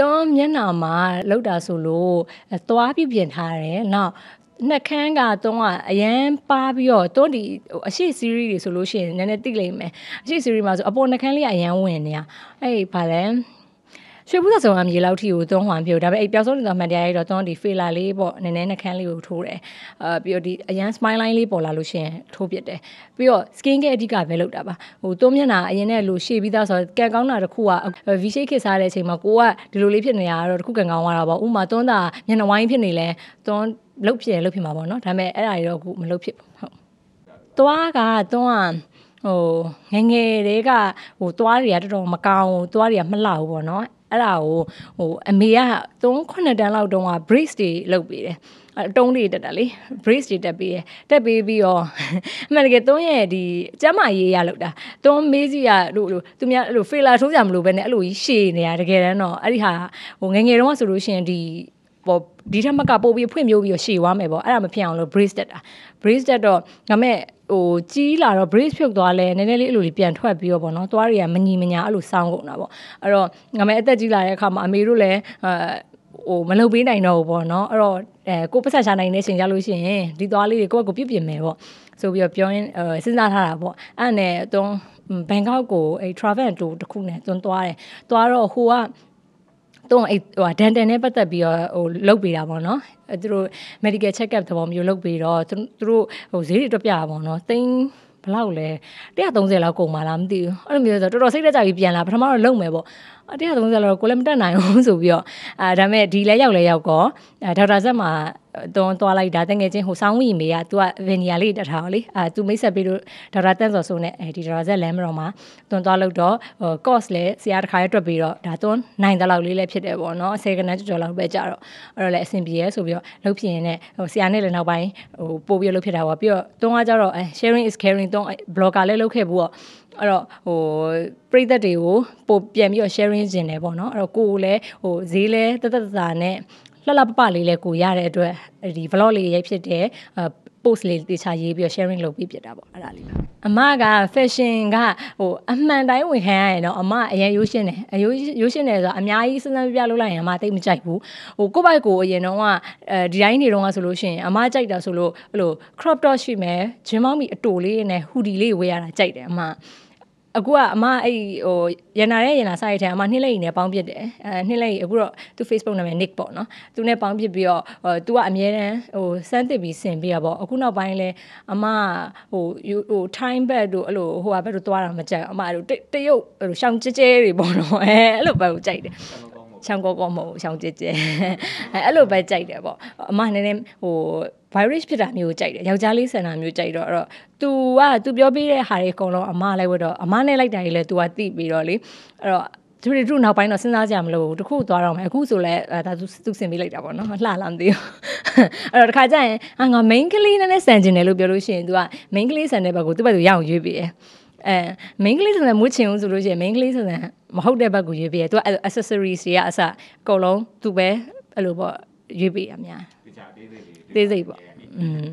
သုံးမျက်နှာမှာလောက်တာဆိုလို့သွားပြပြင်ထားတယ်နောက်နှက်ခမ်းကတုံးကအရန်ပါပြီးတော့တုံးဒီအရှိ series တွေဆိုလို့ရှိရင်နည်းနည်းတိလိမ့်မယ်အရှိ series မှာဆိုအပေါ်နှက်ခမ်းလေးကအရန်ဝင်နေရအဲ့ဘာလဲရွှေဘူးဆိုတော့မြေလောက်ထိကိုသွန်းဟွန်ပြိုဒါပေမဲ့အဲ့ပျောက်ဆုံးနေတော့မှန်တရားရတော့သွန်းဒီ failure လေးပေါ့နည်းနည်းနှကန်းလေးကိုထိုးတယ်အာပြီးတော့ဒီအရန် smile line လေးပေါ်လာလို့ရှိရင်ထိုးပစ်တယ်ပြီးတော့ skin care အဓိကပဲလုပ်တာပါဟိုသွန်းမျက်နှာအရင်နဲ့လိုရှေ့ပြီးသားဆိုတော့ကန်ကောင်းတာတစ်ခုက V shape ခစ်စားတဲ့အချိန်မှာကိုကဒီလိုလေးဖြစ်နေတာကတော့တစ်ခုကန်ကောင်းသွားတာပေါ့ဥမာသွန်းတာမျက်နှာဝိုင်းဖြစ်နေလဲသွန်းလုတ်ဖြစ်ရင်လုတ်ဖြစ်မှာပေါ့နော်ဒါပေမဲ့အဲ့ဒါတွေတော့အခုမလုတ်ဖြစ်ဘူးဟုတ်သွားကသွန်းอ่ะဟိုငငယ်တွေကဟိုသွားတွေကတော်တော်မကောင်းသွားတွေကမလှဘူးပေါ့နော်အဲ့ဒါကိုဟိုအမေက3-9တန်းလောက်တုန်းက brace တွေလုပ်ပေးတယ်အတုံးလေးတက်တာလေ brace တွေတက်ပေးရတက်ပေးပြီးတော့အမှန်တကယ်သွန်းရဲ့ဒီကျမရေးရလောက်တာသွန်းမေးစီကလို့လို့သူများအဲ့လို failure ထိုးကြမလို့ပဲねအဲ့လိုကြီးရှည်နေတာတကယ်တမ်းတော့အဲ့ဒီဟာဟိုငငယ်တုန်းကဆိုလို့ရှိရင်ဒီပေါ်ဒီထက်မကပို့ပြီးဖွင့်မျိုးပြီးတော့ရှည်သွားမယ်ပေါ့အဲ့ဒါမဖြစ်အောင်လို့ brace တက်တာ brace တက်တော့ဒါပေမဲ့ဟိုကြီးလာတော့ brace ဖြုတ်သွားလဲနည်းနည်းလေးအဲ့လိုလေးပြန်ထွက်ပြီးတော့ပေါ့နော်သွားတွေကမညီမညာအဲ့လိုစောင်းကုန်တာပေါ့အဲ့တော့ငါမဲအသက်ကြီးလာတဲ့အခါမှာအမေတို့လည်းဟိုမလုပ်ပေးနိုင်တော့ဘူးပေါ့နော်အဲ့တော့အဲကိုပတ်ဆက်ရှာနိုင်တဲ့အချိန်ကြလို့ရှိရင်ဒီသွားလေးတွေကိုယ့်ကိုပြစ်ပြင်မယ်ပေါ့ဆိုပြီးတော့ပြောရင်စဉ်းစားထားတာပေါ့အဲ့နဲ့အတုံးဘန်ကောက်ကိုအဲ travel tour တစ်ခုနဲ့တွန်းသွားတယ်သွားတော့ဟိုကသူ့အဲ့ဟိုဒန်တန်နဲ့ပတ်သက်ပြီးတော့ဟိုလုတ်ပေးတာပေါ့နော်သူတို့ medical check up သဘောမျိုးလုတ်ပေးတော့သူတို့ဟိုဈေးတွေတော့ပြတာပေါ့နော်သိန်းဘလောက်လဲ130လောက်ကုန်ပါလားမသိဘူးအဲ့လိုမျိုးဆိုတော့တော်တော်စိတ်သက်သာပြီးပြန်လာပထမတော့လုံမယ်ပေါ့အ130လောက်တော့ကိုလည်းမတက်နိုင်ဘူးဆိုပြီးတော့အာဒါမဲ့ဒီလဲရောက်လဲရောက်တော့ဒေါက်တာဆက်မှာသွန်းသွားလိုက်တာတငယ်ချင်းဟိုဆောင်းဝီမေက तू ကဗင်နီယာလေးတက်ထားလေအာ तू မိတ်ဆက်ပြီးတော့ဒေါက်တာတန့်စော်ဆိုနဲ့အဲဒီဒေါက်တာဆက်လမ်းမတော်မှာသွန်းသွားလို့တော့ဟို course လဲဆရာတစ်ခါရတွက်ပြီးတော့ဒါသွန်းနိုင်တဲ့လောက်လေးလည်းဖြစ်တယ်ပေါ့နော်10ကနန်းကျော်ကျော်လောက်ပဲကြာတော့အဲ့တော့လဲအဆင်ပြေရဲဆိုပြီးတော့လှုပ်ဖြစ်ရင်လည်းဟိုဆရာနဲ့လည်းနောက်ပိုင်းဟိုပို့ပြီးလှုပ်ဖြစ်တာပေါ့ပြီးတော့သွန်းကကြတော့အဲ sharing is caring သွန်း blogger လည်းလှုပ်ခဲ့ဘူးတော့အဲ့တော့ဟိုပရိသတ်တွေကိုပို့ပြန်ပြီးတော့ sharing တွင်းကျင်တယ်ပေါ့နော်အဲ့တော့ကိုကိုလည်းဟိုဈေးလဲတသက်သာနဲ့လှလှပပလေးလဲကိုရတဲ့အတွက်ဒီ vlog လေးရိုက်ဖြစ်တဲ့ post လေးတခြားရေးပြီးတော့ sharing လုပ်ပြီးပြတာပေါ့အဲ့ဒါလေးပါအမက fashion ကဟိုအမှန်တိုင်းဝင်ခံရရင်တော့အမအရင်ရိုးရှင်းတယ်အရိုးရိုးရှင်းတယ်ဆိုတော့အများကြီးစဉ်းစားပြပြလုပ်လိုက်ရင်အမတိတ်မကြိုက်ဘူးဟိုကိုယ့်ဘက်ကိုအရင်တော့ကအဲဒီတိုင်းနေတော့ကဆိုလို့ရှိရင်အမကြိုက်တာဆိုလို့အဲ့လို crop top ရှိမယ်ဂျင်းမောင်းမီအတိုလေးနဲ့ hoodie လေးဝေးရတာကြိုက်တယ်အမအခုကအမအဲ့ဟိုရန်နာတဲ့ရန်နာစာရိုက်ထဲအမနှိမ့်လိုက်ရင်လည်းပေါင်းပြစ်တယ်အဲနှိမ့်လိုက်အခုတော့သူ Facebook နာမည် Nick ပေါ့နော်သူနဲ့ပေါင်းပြစ်ပြီးတော့ဟိုသူကအမြဲတမ်းဟိုစမ်းတစ်ပြီးဆင်ပြရပေါ့အခုနောက်ပိုင်းလဲအမဟိုဟို time back တို့အဲ့လိုဟိုဟာဘက်တို့သွားတာမကြိုက်အမတို့တရုတ်ဟိုရှောင်းကြဲကြဲတွေပေါ့နော်အဲအဲ့လိုဘက်ကိုကြိုက်တယ်ရှောင်းကောကောမဟုတ်ဘူးရှောင်းကျကျအဲအဲ့လိုပဲကြိုက်တယ်ပေါ့အမနည်းနည်းဟို virus ဖြစ်တာမျိုးကြိုက်တယ်ယောက်ျားလေးဆန္ဒမျိုးကြိုက်တော့အဲ့တော့ तू က तू ပြောပြတဲ့ဟာတွေအကုန်လုံးအမလိုက်ဝတ်တော့အမနဲ့လိုက်တာကြီးလဲ तू ကတိပြီးတော့လေအဲ့တော့သူတို့တို့နောက်ပိုင်းတော့စဉ်းစားကြမလို့တခုသွားတော့မယ်အခုဆိုလဲဒါသူသူဆင်ပေးလိုက်တာပေါ့နော်လှလာမသိဘူးအဲ့တော့တခါကျရင်ငါ main ကလေးနည်းနည်းဆန်ကျင်တယ်လို့ပြောလို့ရှိရင် तू က main ကလေးဆန်တဲ့ဘက်ကိုသူ့ဘက်သူရအောင်ရွေးပေးတယ်အဲမိန်းကလေးဆန်ဆန်မွေးချင်အောင်ဆိုလို့ရှိရင်မိန်းကလေးဆန်ဆန်မဟုတ်တဲ့ဘက်ကိုရွေးပြရဲသူက accessories တွေကအစအကုန်လုံးသူပဲအဲ့လိုပေါ့ရွေးပြရများတေးစိတ်ပေါ့อืม